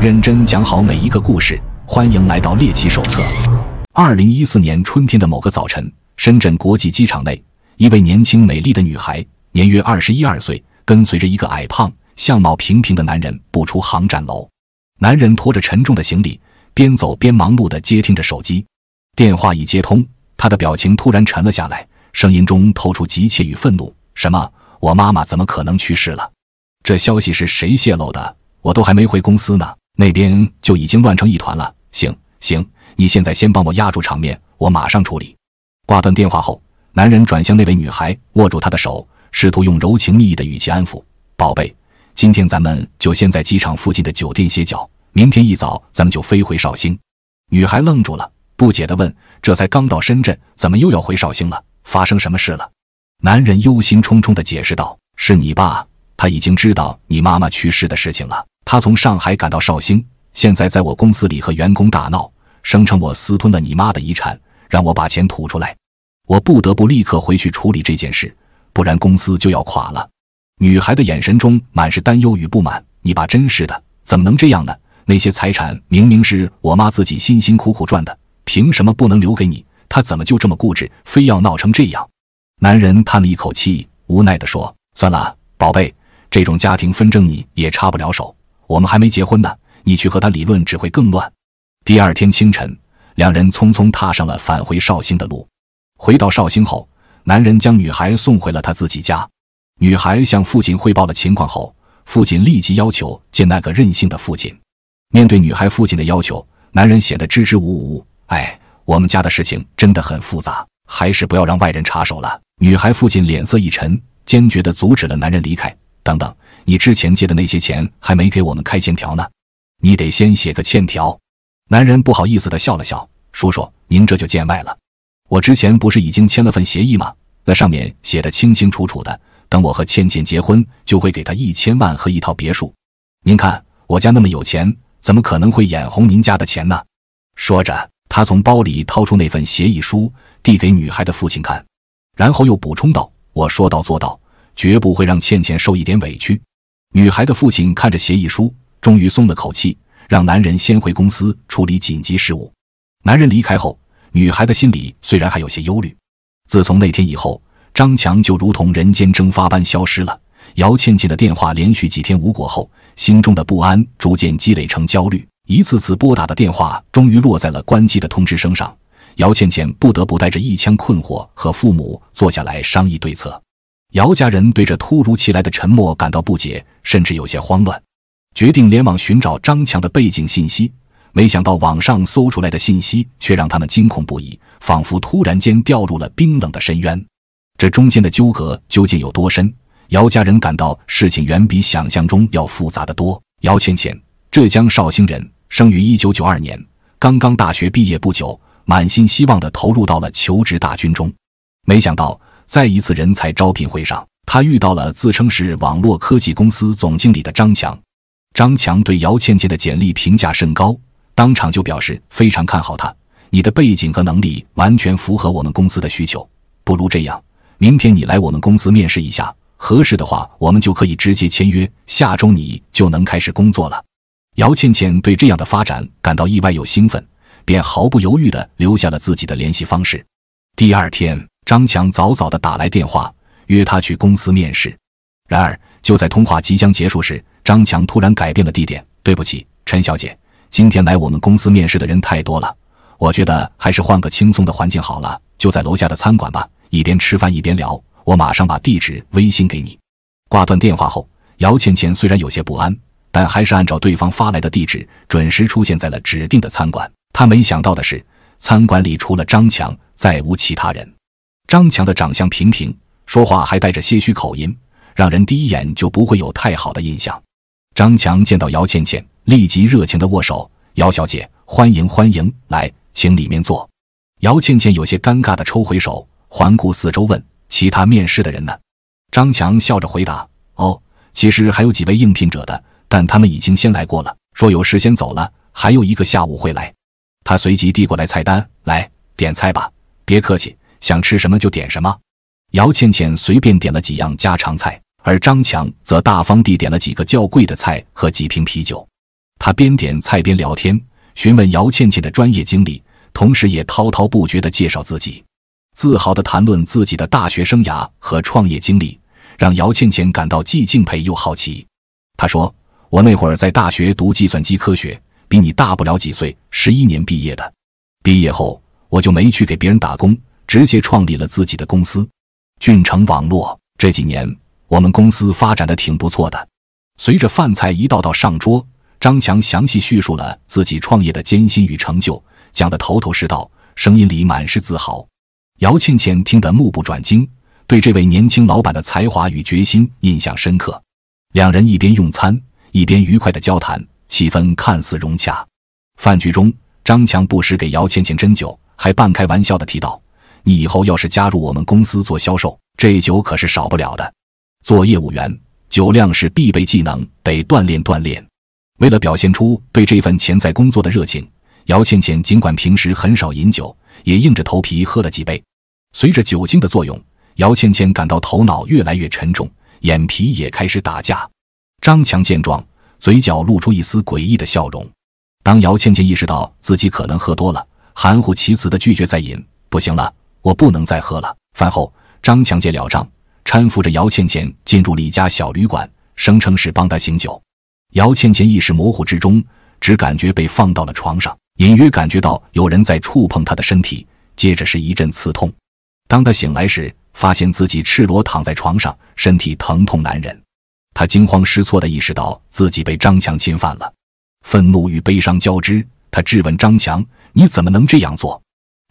认真讲好每一个故事，欢迎来到猎奇手册。二零一四年春天的某个早晨，深圳国际机场内，一位年轻美丽的女孩，年约二十一二岁，跟随着一个矮胖、相貌平平的男人步出航站楼。男人拖着沉重的行李，边走边忙碌地接听着手机。电话一接通，他的表情突然沉了下来，声音中透出急切与愤怒：“什么？我妈妈怎么可能去世了？这消息是谁泄露的？我都还没回公司呢！”那边就已经乱成一团了。行行，你现在先帮我压住场面，我马上处理。挂断电话后，男人转向那位女孩，握住她的手，试图用柔情蜜意的语气安抚：“宝贝，今天咱们就先在机场附近的酒店歇脚，明天一早咱们就飞回绍兴。”女孩愣住了，不解地问：“这才刚到深圳，怎么又要回绍兴了？发生什么事了？”男人忧心忡忡地解释道：“是你爸，他已经知道你妈妈去世的事情了。”他从上海赶到绍兴，现在在我公司里和员工大闹，声称我私吞了你妈的遗产，让我把钱吐出来。我不得不立刻回去处理这件事，不然公司就要垮了。女孩的眼神中满是担忧与不满。你爸真是的，怎么能这样呢？那些财产明明是我妈自己辛辛苦苦赚的，凭什么不能留给你？他怎么就这么固执，非要闹成这样？男人叹了一口气，无奈地说：“算了，宝贝，这种家庭纷争你也插不了手。”我们还没结婚呢，你去和他理论只会更乱。第二天清晨，两人匆匆踏上了返回绍兴的路。回到绍兴后，男人将女孩送回了他自己家。女孩向父亲汇报了情况后，父亲立即要求见那个任性的父亲。面对女孩父亲的要求，男人显得支支吾吾：“哎，我们家的事情真的很复杂，还是不要让外人插手了。”女孩父亲脸色一沉，坚决的阻止了男人离开。等等。你之前借的那些钱还没给我们开欠条呢，你得先写个欠条。男人不好意思的笑了笑，叔叔，您这就见外了。我之前不是已经签了份协议吗？那上面写的清清楚楚的，等我和倩倩结婚，就会给她一千万和一套别墅。您看我家那么有钱，怎么可能会眼红您家的钱呢？说着，他从包里掏出那份协议书，递给女孩的父亲看，然后又补充道：“我说到做到，绝不会让倩倩受一点委屈。”女孩的父亲看着协议书，终于松了口气，让男人先回公司处理紧急事务。男人离开后，女孩的心里虽然还有些忧虑。自从那天以后，张强就如同人间蒸发般消失了。姚倩倩的电话连续几天无果后，心中的不安逐渐积累成焦虑，一次次拨打的电话终于落在了关机的通知声上。姚倩倩不得不带着一腔困惑和父母坐下来商议对策。姚家人对这突如其来的沉默感到不解，甚至有些慌乱，决定联网寻找张强的背景信息。没想到网上搜出来的信息却让他们惊恐不已，仿佛突然间掉入了冰冷的深渊。这中间的纠葛究竟有多深？姚家人感到事情远比想象中要复杂的多。姚倩倩，浙江绍兴人，生于一九九二年，刚刚大学毕业不久，满心希望的投入到了求职大军中，没想到。在一次人才招聘会上，他遇到了自称是网络科技公司总经理的张强。张强对姚倩倩的简历评价甚高，当场就表示非常看好她。你的背景和能力完全符合我们公司的需求，不如这样，明天你来我们公司面试一下，合适的话，我们就可以直接签约，下周你就能开始工作了。姚倩倩对这样的发展感到意外又兴奋，便毫不犹豫地留下了自己的联系方式。第二天。张强早早地打来电话，约他去公司面试。然而，就在通话即将结束时，张强突然改变了地点。对不起，陈小姐，今天来我们公司面试的人太多了，我觉得还是换个轻松的环境好了，就在楼下的餐馆吧，一边吃饭一边聊。我马上把地址微信给你。挂断电话后，姚倩倩虽然有些不安，但还是按照对方发来的地址准时出现在了指定的餐馆。她没想到的是，餐馆里除了张强，再无其他人。张强的长相平平，说话还带着些许口音，让人第一眼就不会有太好的印象。张强见到姚倩倩，立即热情地握手：“姚小姐，欢迎欢迎，来，请里面坐。”姚倩倩有些尴尬地抽回手，环顾四周问：“其他面试的人呢？”张强笑着回答：“哦，其实还有几位应聘者的，但他们已经先来过了，说有事先走了，还有一个下午会来。”他随即递过来菜单：“来点菜吧，别客气。”想吃什么就点什么。姚倩倩随便点了几样家常菜，而张强则大方地点了几个较贵的菜和几瓶啤酒。他边点菜边聊天，询问姚倩倩的专业经历，同时也滔滔不绝地介绍自己，自豪地谈论自己的大学生涯和创业经历，让姚倩倩感到既敬佩又好奇。他说：“我那会儿在大学读计算机科学，比你大不了几岁，十一年毕业的。毕业后我就没去给别人打工。”直接创立了自己的公司，俊成网络。这几年，我们公司发展的挺不错的。随着饭菜一道道上桌，张强详细叙述了自己创业的艰辛与成就，讲得头头是道，声音里满是自豪。姚倩倩听得目不转睛，对这位年轻老板的才华与决心印象深刻。两人一边用餐一边愉快的交谈，气氛看似融洽。饭局中，张强不时给姚倩倩斟酒，还半开玩笑的提到。你以后要是加入我们公司做销售，这酒可是少不了的。做业务员，酒量是必备技能，得锻炼锻炼。为了表现出对这份潜在工作的热情，姚倩倩尽管平时很少饮酒，也硬着头皮喝了几杯。随着酒精的作用，姚倩倩感到头脑越来越沉重，眼皮也开始打架。张强见状，嘴角露出一丝诡异的笑容。当姚倩倩意识到自己可能喝多了，含糊其辞地拒绝再饮，不行了。我不能再喝了。饭后，张强结了账，搀扶着姚倩倩进入李家小旅馆，声称是帮她醒酒。姚倩倩意识模糊之中，只感觉被放到了床上，隐约感觉到有人在触碰她的身体，接着是一阵刺痛。当她醒来时，发现自己赤裸躺在床上，身体疼痛难忍。她惊慌失措的意识到自己被张强侵犯了，愤怒与悲伤交织。她质问张强：“你怎么能这样做？”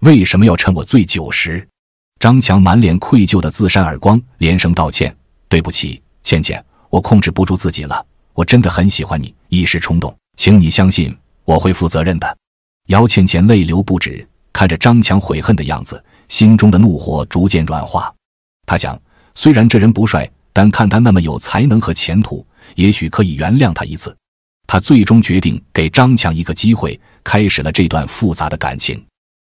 为什么要趁我醉酒时？张强满脸愧疚地自扇耳光，连声道歉：“对不起，倩倩，我控制不住自己了，我真的很喜欢你，一时冲动，请你相信我会负责任的。”姚倩倩泪流不止，看着张强悔恨的样子，心中的怒火逐渐软化。她想，虽然这人不帅，但看他那么有才能和前途，也许可以原谅他一次。她最终决定给张强一个机会，开始了这段复杂的感情。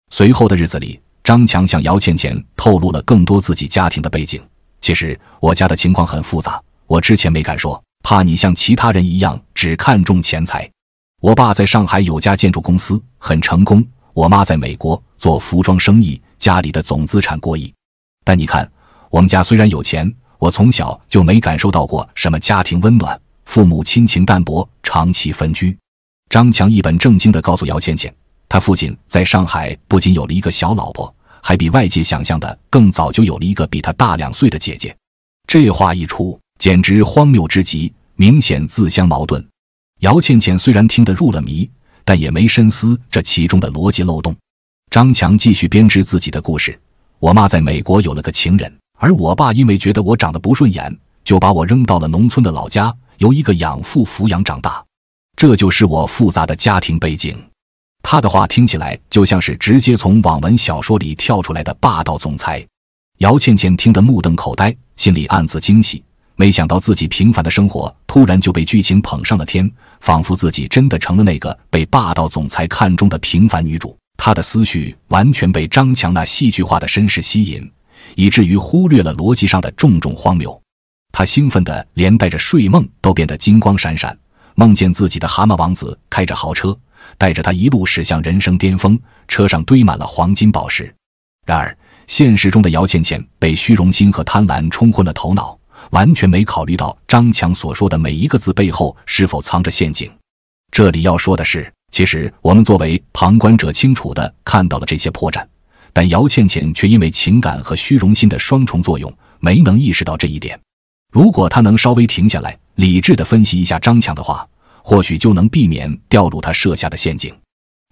随后的日子里，张强向姚倩倩透露了更多自己家庭的背景。其实我家的情况很复杂，我之前没敢说，怕你像其他人一样只看重钱财。我爸在上海有家建筑公司，很成功；我妈在美国做服装生意，家里的总资产过亿。但你看，我们家虽然有钱，我从小就没感受到过什么家庭温暖，父母亲情淡薄，长期分居。张强一本正经地告诉姚倩倩。他父亲在上海不仅有了一个小老婆，还比外界想象的更早就有了一个比他大两岁的姐姐。这话一出，简直荒谬之极，明显自相矛盾。姚倩倩虽然听得入了迷，但也没深思这其中的逻辑漏洞。张强继续编织自己的故事：“我妈在美国有了个情人，而我爸因为觉得我长得不顺眼，就把我扔到了农村的老家，由一个养父抚养长大。这就是我复杂的家庭背景。”他的话听起来就像是直接从网文小说里跳出来的霸道总裁。姚倩倩听得目瞪口呆，心里暗自惊喜，没想到自己平凡的生活突然就被剧情捧上了天，仿佛自己真的成了那个被霸道总裁看中的平凡女主。她的思绪完全被张强那戏剧化的身世吸引，以至于忽略了逻辑上的种种荒谬。她兴奋的连带着睡梦都变得金光闪闪，梦见自己的蛤蟆王子开着豪车。带着他一路驶向人生巅峰，车上堆满了黄金宝石。然而，现实中的姚倩倩被虚荣心和贪婪冲昏了头脑，完全没考虑到张强所说的每一个字背后是否藏着陷阱。这里要说的是，其实我们作为旁观者清楚地看到了这些破绽，但姚倩倩却因为情感和虚荣心的双重作用，没能意识到这一点。如果她能稍微停下来，理智地分析一下张强的话。或许就能避免掉入他设下的陷阱。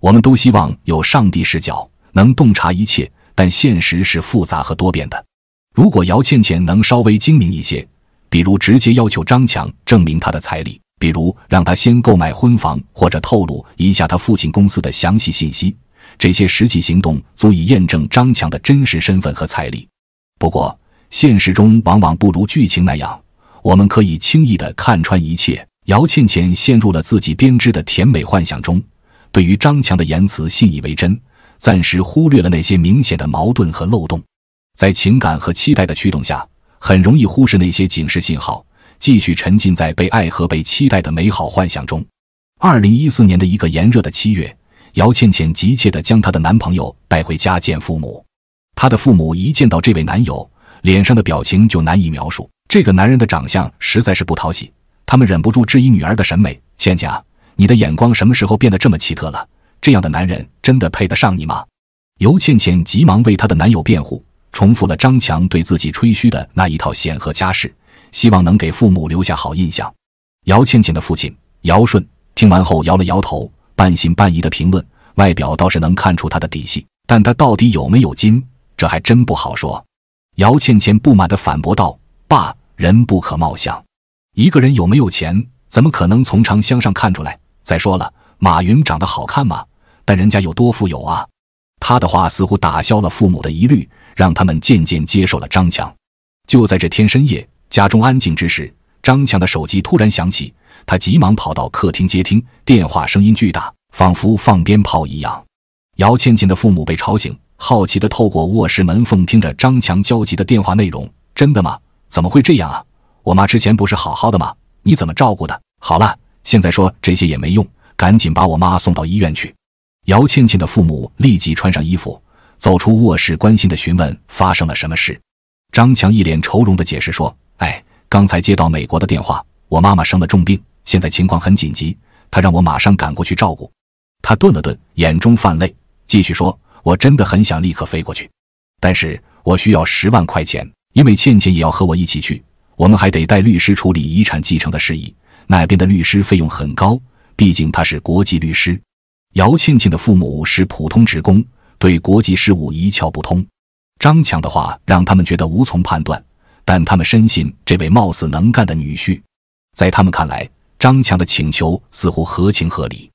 我们都希望有上帝视角，能洞察一切，但现实是复杂和多变的。如果姚倩倩能稍微精明一些，比如直接要求张强证明他的彩礼，比如让他先购买婚房，或者透露一下他父亲公司的详细信息，这些实际行动足以验证张强的真实身份和财力。不过，现实中往往不如剧情那样，我们可以轻易的看穿一切。姚倩倩陷入了自己编织的甜美幻想中，对于张强的言辞信以为真，暂时忽略了那些明显的矛盾和漏洞。在情感和期待的驱动下，很容易忽视那些警示信号，继续沉浸在被爱和被期待的美好幻想中。二零一四年的一个炎热的七月，姚倩倩急切地将她的男朋友带回家见父母。她的父母一见到这位男友，脸上的表情就难以描述。这个男人的长相实在是不讨喜。他们忍不住质疑女儿的审美：“倩倩啊，你的眼光什么时候变得这么奇特了？这样的男人真的配得上你吗？”尤倩倩急忙为她的男友辩护，重复了张强对自己吹嘘的那一套显赫家世，希望能给父母留下好印象。姚倩倩的父亲姚顺听完后摇了摇头，半信半疑的评论：“外表倒是能看出他的底细，但他到底有没有金，这还真不好说。”姚倩倩不满的反驳道：“爸，人不可貌相。”一个人有没有钱，怎么可能从长相上看出来？再说了，马云长得好看吗？但人家有多富有啊！他的话似乎打消了父母的疑虑，让他们渐渐接受了张强。就在这天深夜，家中安静之时，张强的手机突然响起，他急忙跑到客厅接听，电话声音巨大，仿佛放鞭炮一样。姚倩倩的父母被吵醒，好奇地透过卧室门缝听着张强焦急的电话内容：“真的吗？怎么会这样啊？”我妈之前不是好好的吗？你怎么照顾的？好了，现在说这些也没用，赶紧把我妈送到医院去。姚倩倩的父母立即穿上衣服，走出卧室，关心的询问发生了什么事。张强一脸愁容的解释说：“哎，刚才接到美国的电话，我妈妈生了重病，现在情况很紧急，他让我马上赶过去照顾。”他顿了顿，眼中泛泪，继续说：“我真的很想立刻飞过去，但是我需要十万块钱，因为倩倩也要和我一起去。”我们还得带律师处理遗产继承的事宜，那边的律师费用很高，毕竟他是国际律师。姚庆庆的父母是普通职工，对国际事务一窍不通。张强的话让他们觉得无从判断，但他们深信这位貌似能干的女婿。在他们看来，张强的请求似乎合情合理。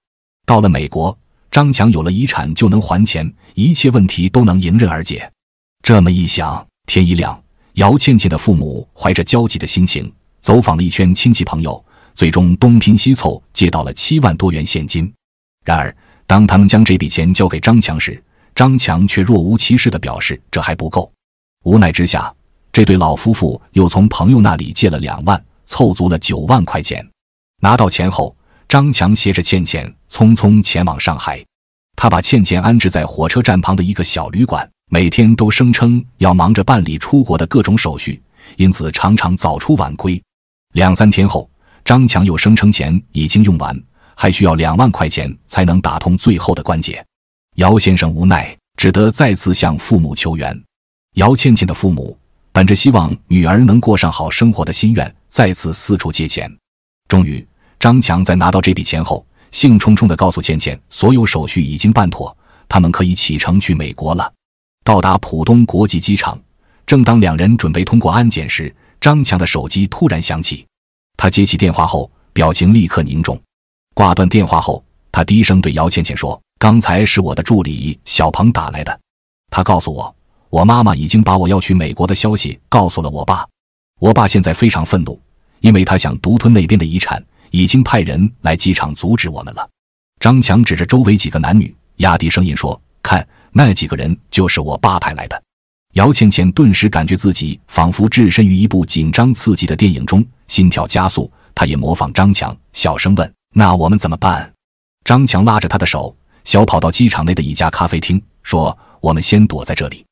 到了美国，张强有了遗产就能还钱，一切问题都能迎刃而解。这么一想，天一亮。姚倩倩的父母怀着焦急的心情走访了一圈亲戚朋友，最终东拼西凑借到了七万多元现金。然而，当他们将这笔钱交给张强时，张强却若无其事地表示这还不够。无奈之下，这对老夫妇又从朋友那里借了两万，凑足了九万块钱。拿到钱后，张强携着倩倩匆匆前往上海。他把倩倩安置在火车站旁的一个小旅馆。每天都声称要忙着办理出国的各种手续，因此常常早出晚归。两三天后，张强又声称钱已经用完，还需要两万块钱才能打通最后的关节。姚先生无奈，只得再次向父母求援。姚倩倩的父母本着希望女儿能过上好生活的心愿，再次四处借钱。终于，张强在拿到这笔钱后，兴冲冲地告诉倩倩，所有手续已经办妥，他们可以启程去美国了。到达浦东国际机场，正当两人准备通过安检时，张强的手机突然响起。他接起电话后，表情立刻凝重。挂断电话后，他低声对姚倩倩说：“刚才是我的助理小鹏打来的，他告诉我，我妈妈已经把我要去美国的消息告诉了我爸，我爸现在非常愤怒，因为他想独吞那边的遗产，已经派人来机场阻止我们了。”张强指着周围几个男女，压低声音说：“看。”那几个人就是我爸派来的。姚倩倩顿时感觉自己仿佛置身于一部紧张刺激的电影中，心跳加速。她也模仿张强，小声问：“那我们怎么办？”张强拉着她的手，小跑到机场内的一家咖啡厅，说：“我们先躲在这里，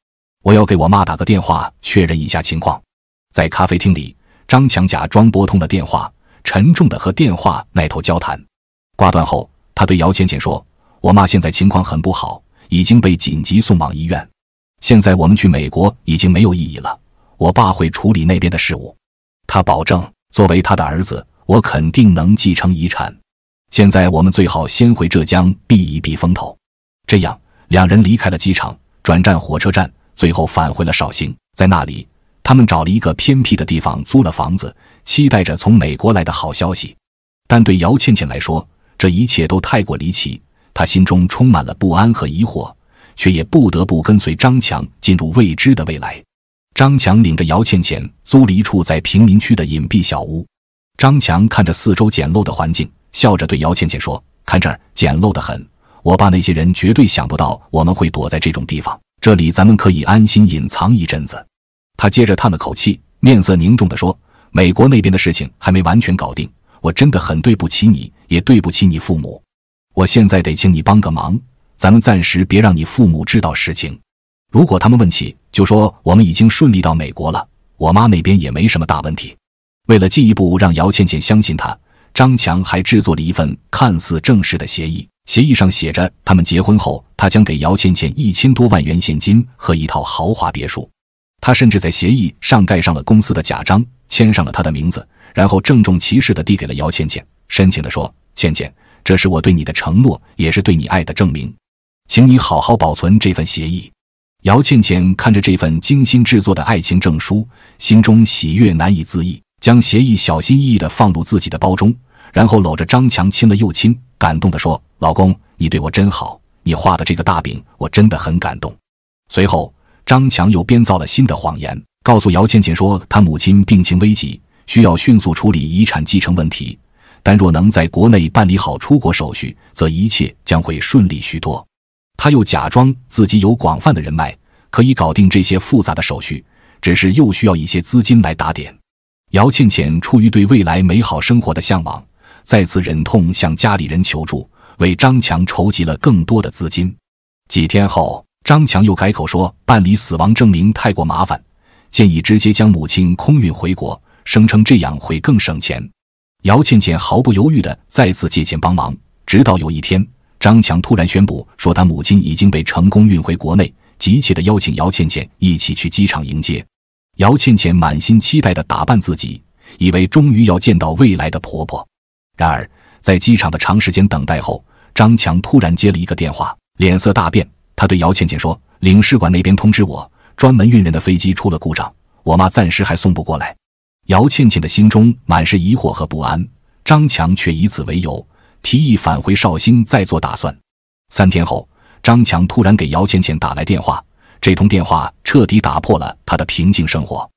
我要给我妈打个电话，确认一下情况。”在咖啡厅里，张强假装拨通了电话，沉重的和电话那头交谈。挂断后，他对姚倩倩说：“我妈现在情况很不好。”已经被紧急送往医院。现在我们去美国已经没有意义了。我爸会处理那边的事务，他保证，作为他的儿子，我肯定能继承遗产。现在我们最好先回浙江避一避风头。这样，两人离开了机场，转战火车站，最后返回了绍兴。在那里，他们找了一个偏僻的地方租了房子，期待着从美国来的好消息。但对姚倩倩来说，这一切都太过离奇。他心中充满了不安和疑惑，却也不得不跟随张强进入未知的未来。张强领着姚倩倩租了一处在贫民区的隐蔽小屋。张强看着四周简陋的环境，笑着对姚倩倩说：“看这儿，简陋的很。我爸那些人绝对想不到我们会躲在这种地方。这里咱们可以安心隐藏一阵子。”他接着叹了口气，面色凝重地说：“美国那边的事情还没完全搞定，我真的很对不起你，也对不起你父母。”我现在得请你帮个忙，咱们暂时别让你父母知道实情。如果他们问起，就说我们已经顺利到美国了，我妈那边也没什么大问题。为了进一步让姚倩倩相信他，张强还制作了一份看似正式的协议，协议上写着他们结婚后，他将给姚倩倩一千多万元现金和一套豪华别墅。他甚至在协议上盖上了公司的假章，签上了他的名字，然后郑重其事的递给了姚倩倩，深情的说：“倩倩。”这是我对你的承诺，也是对你爱的证明，请你好好保存这份协议。姚倩倩看着这份精心制作的爱情证书，心中喜悦难以自抑，将协议小心翼翼地放入自己的包中，然后搂着张强亲了又亲，感动地说：“老公，你对我真好，你画的这个大饼，我真的很感动。”随后，张强又编造了新的谎言，告诉姚倩倩说他母亲病情危急，需要迅速处理遗产继承问题。但若能在国内办理好出国手续，则一切将会顺利许多。他又假装自己有广泛的人脉，可以搞定这些复杂的手续，只是又需要一些资金来打点。姚倩倩出于对未来美好生活的向往，再次忍痛向家里人求助，为张强筹集了更多的资金。几天后，张强又改口说办理死亡证明太过麻烦，建议直接将母亲空运回国，声称这样会更省钱。姚倩倩毫不犹豫地再次借钱帮忙，直到有一天，张强突然宣布说，他母亲已经被成功运回国内，急切地邀请姚倩倩一起去机场迎接。姚倩倩满心期待地打扮自己，以为终于要见到未来的婆婆。然而，在机场的长时间等待后，张强突然接了一个电话，脸色大变。他对姚倩倩说：“领事馆那边通知我，专门运人的飞机出了故障，我妈暂时还送不过来。”姚倩倩的心中满是疑惑和不安，张强却以此为由，提议返回绍兴再做打算。三天后，张强突然给姚倩倩打来电话，这通电话彻底打破了他的平静生活。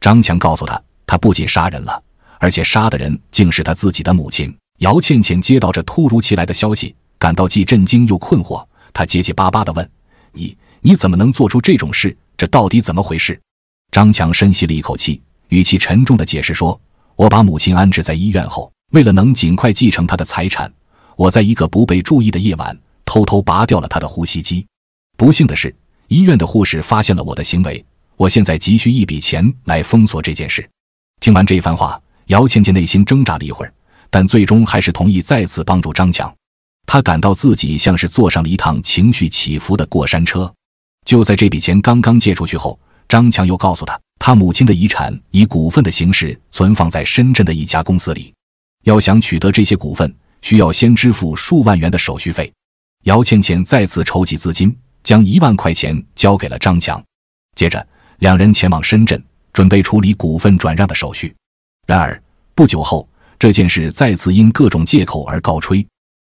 张强告诉他，他不仅杀人了，而且杀的人竟是他自己的母亲。姚倩倩接到这突如其来的消息，感到既震惊又困惑。她结结巴巴地问：“你你怎么能做出这种事？这到底怎么回事？”张强深吸了一口气。语气沉重地解释说：“我把母亲安置在医院后，为了能尽快继承她的财产，我在一个不被注意的夜晚偷偷拔掉了她的呼吸机。不幸的是，医院的护士发现了我的行为。我现在急需一笔钱来封锁这件事。”听完这番话，姚倩倩内心挣扎了一会儿，但最终还是同意再次帮助张强。她感到自己像是坐上了一趟情绪起伏的过山车。就在这笔钱刚刚借出去后，张强又告诉他。他母亲的遗产以股份的形式存放在深圳的一家公司里，要想取得这些股份，需要先支付数万元的手续费。姚倩倩再次筹集资金，将一万块钱交给了张强。接着，两人前往深圳，准备处理股份转让的手续。然而，不久后，这件事再次因各种借口而告吹。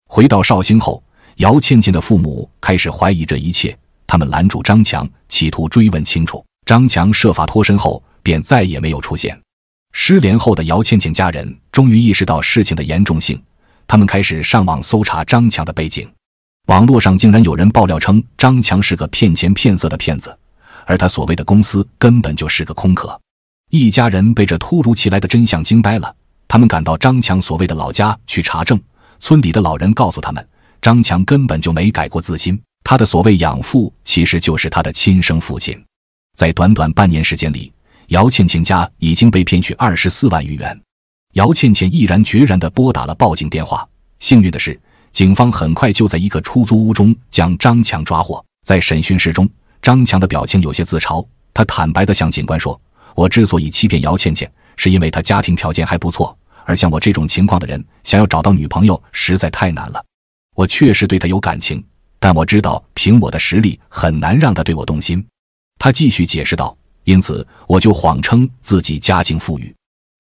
回到绍兴后，姚倩倩的父母开始怀疑这一切，他们拦住张强，企图追问清楚。张强设法脱身后，便再也没有出现。失联后的姚倩倩家人终于意识到事情的严重性，他们开始上网搜查张强的背景。网络上竟然有人爆料称，张强是个骗钱骗色的骗子，而他所谓的公司根本就是个空壳。一家人被这突如其来的真相惊呆了，他们赶到张强所谓的老家去查证。村里的老人告诉他们，张强根本就没改过自新，他的所谓养父其实就是他的亲生父亲。在短短半年时间里，姚倩倩家已经被骗取二十四万余元。姚倩倩毅然决然地拨打了报警电话。幸运的是，警方很快就在一个出租屋中将张强抓获。在审讯室中，张强的表情有些自嘲。他坦白地向警官说：“我之所以欺骗姚倩倩，是因为她家庭条件还不错，而像我这种情况的人，想要找到女朋友实在太难了。我确实对她有感情，但我知道凭我的实力很难让她对我动心。”他继续解释道：“因此，我就谎称自己家境富裕。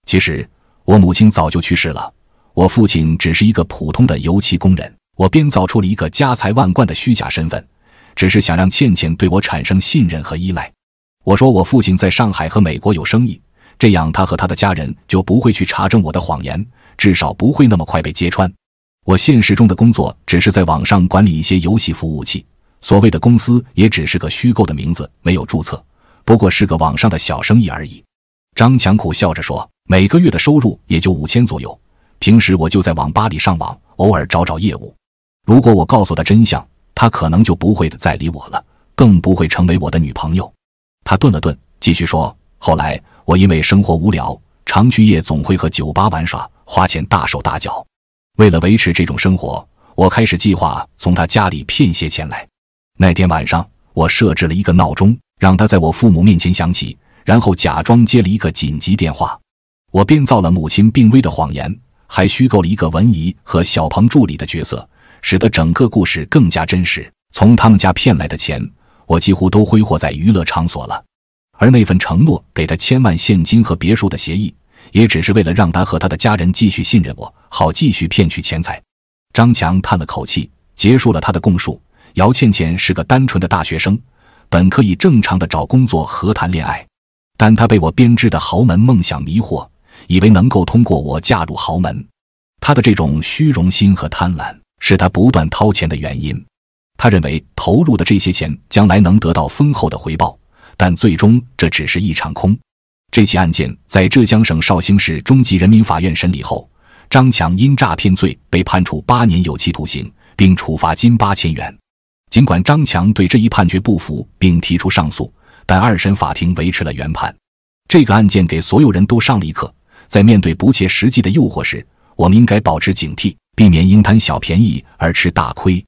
其实，我母亲早就去世了，我父亲只是一个普通的油漆工人。我编造出了一个家财万贯的虚假身份，只是想让倩倩对我产生信任和依赖。我说我父亲在上海和美国有生意，这样他和他的家人就不会去查证我的谎言，至少不会那么快被揭穿。我现实中的工作只是在网上管理一些游戏服务器。”所谓的公司也只是个虚构的名字，没有注册，不过是个网上的小生意而已。张强苦笑着说：“每个月的收入也就五千左右，平时我就在网吧里上网，偶尔找找业务。如果我告诉他真相，他可能就不会再理我了，更不会成为我的女朋友。”他顿了顿，继续说：“后来我因为生活无聊，常去夜总会和酒吧玩耍，花钱大手大脚。为了维持这种生活，我开始计划从他家里骗些钱来。”那天晚上，我设置了一个闹钟，让他在我父母面前响起，然后假装接了一个紧急电话。我编造了母亲病危的谎言，还虚构了一个文姨和小鹏助理的角色，使得整个故事更加真实。从他们家骗来的钱，我几乎都挥霍在娱乐场所了。而那份承诺给他千万现金和别墅的协议，也只是为了让他和他的家人继续信任我，好继续骗取钱财。张强叹了口气，结束了他的供述。姚倩倩是个单纯的大学生，本可以正常的找工作和谈恋爱，但她被我编织的豪门梦想迷惑，以为能够通过我嫁入豪门。她的这种虚荣心和贪婪，是她不断掏钱的原因。她认为投入的这些钱将来能得到丰厚的回报，但最终这只是一场空。这起案件在浙江省绍兴市中级人民法院审理后，张强因诈骗罪被判处八年有期徒刑，并处罚金八千元。尽管张强对这一判决不服，并提出上诉，但二审法庭维持了原判。这个案件给所有人都上了一课：在面对不切实际的诱惑时，我们应该保持警惕，避免因贪小便宜而吃大亏。